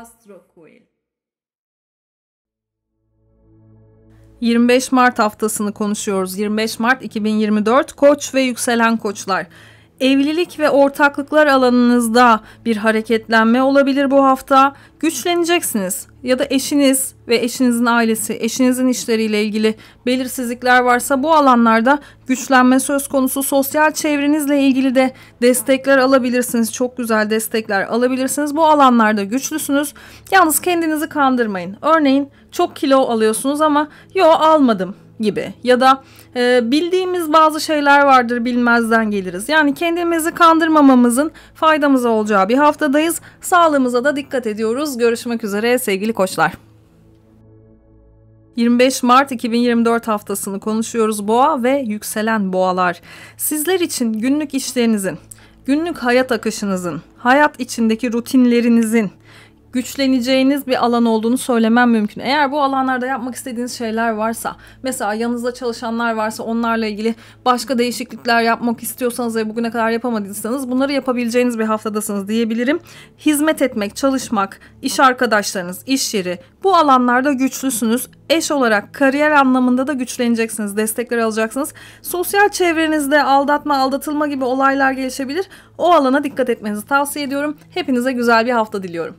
Astrocoil. 25 Mart haftasını konuşuyoruz. 25 Mart 2024 Koç ve yükselen koçlar. Evlilik ve ortaklıklar alanınızda bir hareketlenme olabilir bu hafta. Güçleneceksiniz ya da eşiniz ve eşinizin ailesi, eşinizin işleriyle ilgili belirsizlikler varsa bu alanlarda güçlenme söz konusu. Sosyal çevrenizle ilgili de destekler alabilirsiniz. Çok güzel destekler alabilirsiniz. Bu alanlarda güçlüsünüz. Yalnız kendinizi kandırmayın. Örneğin çok kilo alıyorsunuz ama yo almadım gibi ya da e, bildiğimiz bazı şeyler vardır bilmezden geliriz. Yani kendimizi kandırmamamızın faydamıza olacağı bir haftadayız. Sağlığımıza da dikkat ediyoruz. Görüşmek üzere sevgili koçlar. 25 Mart 2024 haftasını konuşuyoruz boğa ve yükselen boğalar. Sizler için günlük işlerinizin, günlük hayat akışınızın, hayat içindeki rutinlerinizin güçleneceğiniz bir alan olduğunu söylemem mümkün. Eğer bu alanlarda yapmak istediğiniz şeyler varsa, mesela yanınızda çalışanlar varsa onlarla ilgili başka değişiklikler yapmak istiyorsanız ve bugüne kadar yapamadıysanız bunları yapabileceğiniz bir haftadasınız diyebilirim. Hizmet etmek, çalışmak, iş arkadaşlarınız, iş yeri bu alanlarda güçlüsünüz. Eş olarak kariyer anlamında da güçleneceksiniz, destekler alacaksınız. Sosyal çevrenizde aldatma, aldatılma gibi olaylar gelişebilir. O alana dikkat etmenizi tavsiye ediyorum. Hepinize güzel bir hafta diliyorum.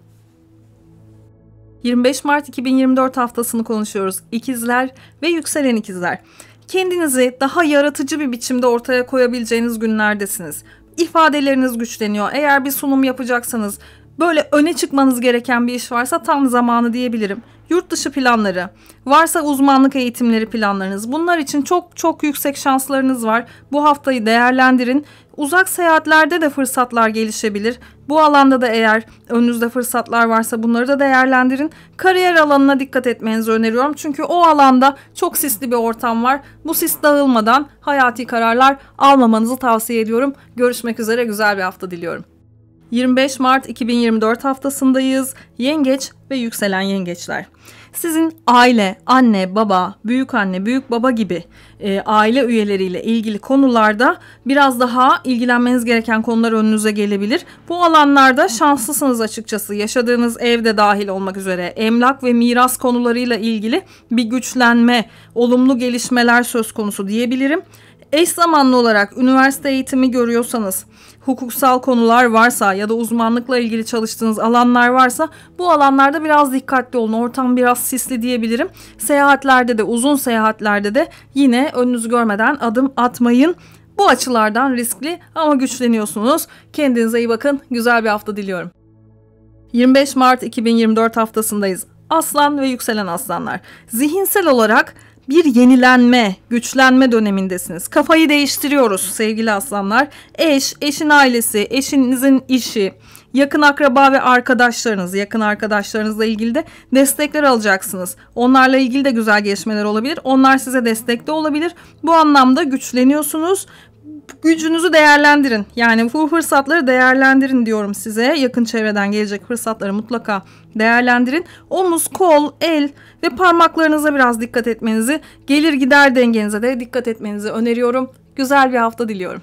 25 Mart 2024 haftasını konuşuyoruz. İkizler ve yükselen ikizler. Kendinizi daha yaratıcı bir biçimde ortaya koyabileceğiniz günlerdesiniz. İfadeleriniz güçleniyor. Eğer bir sunum yapacaksanız böyle öne çıkmanız gereken bir iş varsa tam zamanı diyebilirim. Yurt dışı planları, varsa uzmanlık eğitimleri planlarınız. Bunlar için çok çok yüksek şanslarınız var. Bu haftayı değerlendirin. Uzak seyahatlerde de fırsatlar gelişebilir. Bu alanda da eğer önünüzde fırsatlar varsa bunları da değerlendirin. Kariyer alanına dikkat etmenizi öneriyorum. Çünkü o alanda çok sisli bir ortam var. Bu sis dağılmadan hayati kararlar almamanızı tavsiye ediyorum. Görüşmek üzere güzel bir hafta diliyorum. 25 Mart 2024 haftasındayız. Yengeç ve yükselen yengeçler sizin aile, anne, baba, büyük anne, büyük baba gibi e, aile üyeleriyle ilgili konularda biraz daha ilgilenmeniz gereken konular önünüze gelebilir. Bu alanlarda şanslısınız açıkçası. Yaşadığınız evde dahil olmak üzere emlak ve miras konularıyla ilgili bir güçlenme, olumlu gelişmeler söz konusu diyebilirim. Eş zamanlı olarak üniversite eğitimi görüyorsanız, hukuksal konular varsa ya da uzmanlıkla ilgili çalıştığınız alanlar varsa bu alanlarda biraz dikkatli olun. Ortam biraz sisli diyebilirim. Seyahatlerde de uzun seyahatlerde de yine önünüzü görmeden adım atmayın. Bu açılardan riskli ama güçleniyorsunuz. Kendinize iyi bakın. Güzel bir hafta diliyorum. 25 Mart 2024 haftasındayız. Aslan ve yükselen aslanlar. Zihinsel olarak bir yenilenme, güçlenme dönemindesiniz. Kafayı değiştiriyoruz sevgili aslanlar. Eş, eşin ailesi, eşinizin işi, yakın akraba ve arkadaşlarınız, yakın arkadaşlarınızla ilgili de destekler alacaksınız. Onlarla ilgili de güzel gelişmeler olabilir. Onlar size destek de olabilir. Bu anlamda güçleniyorsunuz gücünüzü değerlendirin. Yani bu fırsatları değerlendirin diyorum size. Yakın çevreden gelecek fırsatları mutlaka değerlendirin. Omuz, kol, el ve parmaklarınıza biraz dikkat etmenizi, gelir gider dengenize de dikkat etmenizi öneriyorum. Güzel bir hafta diliyorum.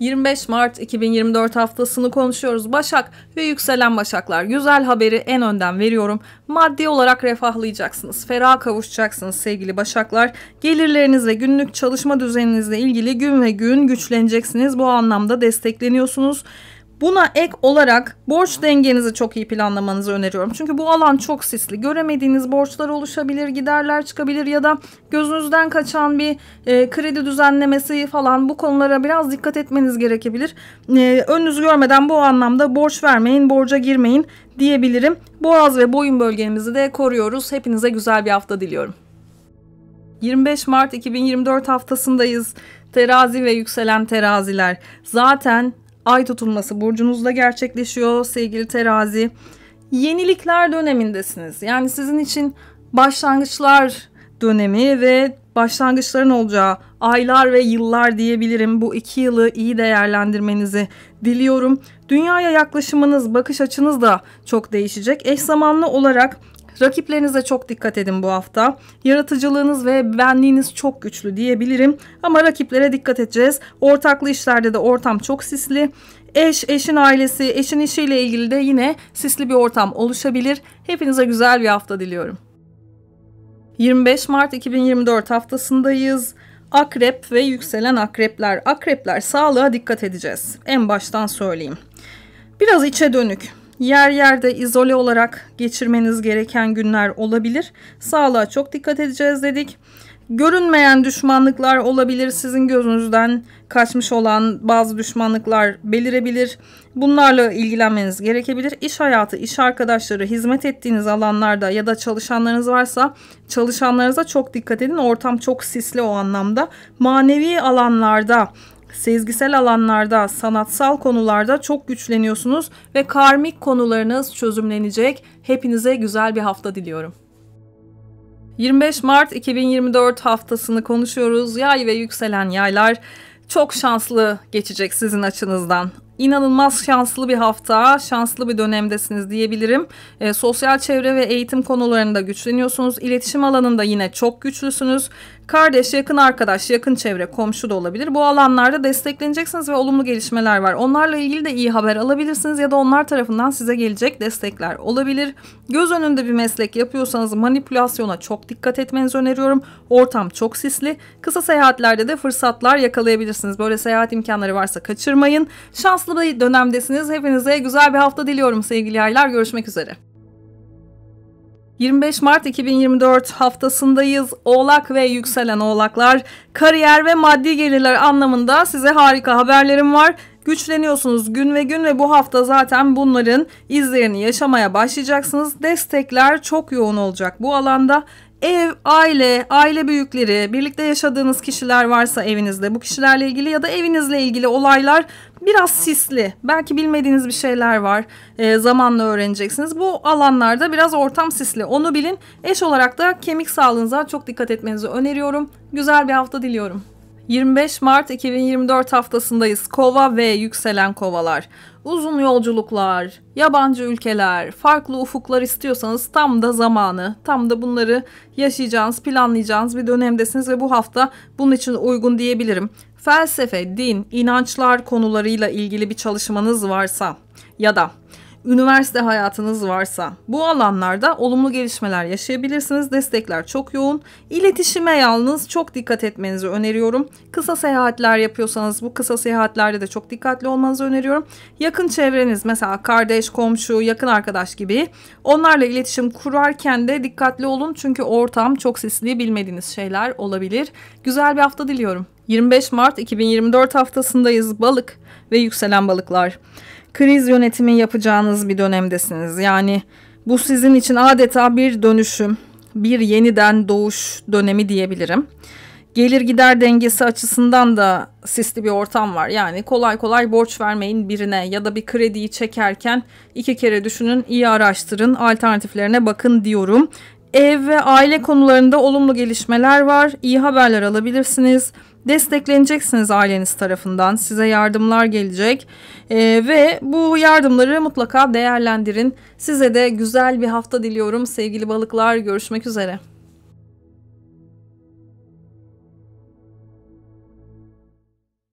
25 Mart 2024 haftasını konuşuyoruz. Başak ve yükselen başaklar güzel haberi en önden veriyorum. Maddi olarak refahlayacaksınız. Ferah kavuşacaksınız sevgili başaklar. Gelirlerinizle günlük çalışma düzeninizle ilgili gün ve gün güçleneceksiniz. Bu anlamda destekleniyorsunuz. Buna ek olarak borç dengenizi çok iyi planlamanızı öneriyorum. Çünkü bu alan çok sisli. Göremediğiniz borçlar oluşabilir, giderler çıkabilir ya da gözünüzden kaçan bir e, kredi düzenlemesi falan bu konulara biraz dikkat etmeniz gerekebilir. E, önünüzü görmeden bu anlamda borç vermeyin, borca girmeyin diyebilirim. Boğaz ve boyun bölgemizi de koruyoruz. Hepinize güzel bir hafta diliyorum. 25 Mart 2024 haftasındayız. Terazi ve yükselen teraziler. Zaten ay tutulması burcunuzda gerçekleşiyor sevgili terazi. Yenilikler dönemindesiniz. Yani sizin için başlangıçlar dönemi ve başlangıçların olacağı aylar ve yıllar diyebilirim. Bu iki yılı iyi değerlendirmenizi diliyorum. Dünyaya yaklaşımınız, bakış açınız da çok değişecek. Eş zamanlı olarak Rakiplerinize çok dikkat edin bu hafta. Yaratıcılığınız ve benliğiniz çok güçlü diyebilirim. Ama rakiplere dikkat edeceğiz. Ortaklı işlerde de ortam çok sisli. Eş, eşin ailesi, eşin işiyle ilgili de yine sisli bir ortam oluşabilir. Hepinize güzel bir hafta diliyorum. 25 Mart 2024 haftasındayız. Akrep ve yükselen akrepler. Akrepler sağlığa dikkat edeceğiz. En baştan söyleyeyim. Biraz içe dönük. Yer yerde izole olarak geçirmeniz gereken günler olabilir. Sağlığa çok dikkat edeceğiz dedik. Görünmeyen düşmanlıklar olabilir. Sizin gözünüzden kaçmış olan bazı düşmanlıklar belirebilir. Bunlarla ilgilenmeniz gerekebilir. İş hayatı, iş arkadaşları, hizmet ettiğiniz alanlarda ya da çalışanlarınız varsa çalışanlarınıza çok dikkat edin. Ortam çok sisli o anlamda. Manevi alanlarda sezgisel alanlarda, sanatsal konularda çok güçleniyorsunuz ve karmik konularınız çözümlenecek. Hepinize güzel bir hafta diliyorum. 25 Mart 2024 haftasını konuşuyoruz. Yay ve yükselen yaylar çok şanslı geçecek sizin açınızdan inanılmaz şanslı bir hafta, şanslı bir dönemdesiniz diyebilirim. E, sosyal çevre ve eğitim konularında güçleniyorsunuz. İletişim alanında yine çok güçlüsünüz. Kardeş, yakın arkadaş, yakın çevre, komşu da olabilir. Bu alanlarda destekleneceksiniz ve olumlu gelişmeler var. Onlarla ilgili de iyi haber alabilirsiniz ya da onlar tarafından size gelecek destekler olabilir. Göz önünde bir meslek yapıyorsanız manipülasyona çok dikkat etmenizi öneriyorum. Ortam çok sisli. Kısa seyahatlerde de fırsatlar yakalayabilirsiniz. Böyle seyahat imkanları varsa kaçırmayın. Şans şanslı bir dönemdesiniz. Hepinize güzel bir hafta diliyorum sevgili yaylar. Görüşmek üzere. 25 Mart 2024 haftasındayız. Oğlak ve yükselen oğlaklar kariyer ve maddi gelirler anlamında size harika haberlerim var. Güçleniyorsunuz gün ve gün ve bu hafta zaten bunların izlerini yaşamaya başlayacaksınız. Destekler çok yoğun olacak bu alanda ev, aile, aile büyükleri, birlikte yaşadığınız kişiler varsa evinizde bu kişilerle ilgili ya da evinizle ilgili olaylar biraz sisli. Belki bilmediğiniz bir şeyler var. E, zamanla öğreneceksiniz. Bu alanlarda biraz ortam sisli. Onu bilin. Eş olarak da kemik sağlığınıza çok dikkat etmenizi öneriyorum. Güzel bir hafta diliyorum. 25 Mart 2024 haftasındayız. Kova ve yükselen kovalar. Uzun yolculuklar, yabancı ülkeler, farklı ufuklar istiyorsanız tam da zamanı, tam da bunları yaşayacağınız, planlayacağınız bir dönemdesiniz ve bu hafta bunun için uygun diyebilirim. Felsefe, din, inançlar konularıyla ilgili bir çalışmanız varsa ya da üniversite hayatınız varsa bu alanlarda olumlu gelişmeler yaşayabilirsiniz. Destekler çok yoğun. İletişime yalnız çok dikkat etmenizi öneriyorum. Kısa seyahatler yapıyorsanız bu kısa seyahatlerde de çok dikkatli olmanızı öneriyorum. Yakın çevreniz mesela kardeş, komşu, yakın arkadaş gibi onlarla iletişim kurarken de dikkatli olun. Çünkü ortam çok sesli bilmediğiniz şeyler olabilir. Güzel bir hafta diliyorum. 25 Mart 2024 haftasındayız balık ve yükselen balıklar kriz yönetimi yapacağınız bir dönemdesiniz. Yani bu sizin için adeta bir dönüşüm, bir yeniden doğuş dönemi diyebilirim. Gelir gider dengesi açısından da sisli bir ortam var. Yani kolay kolay borç vermeyin birine ya da bir krediyi çekerken iki kere düşünün, iyi araştırın, alternatiflerine bakın diyorum. Ev ve aile konularında olumlu gelişmeler var. İyi haberler alabilirsiniz destekleneceksiniz aileniz tarafından. Size yardımlar gelecek e, ve bu yardımları mutlaka değerlendirin. Size de güzel bir hafta diliyorum sevgili balıklar. Görüşmek üzere.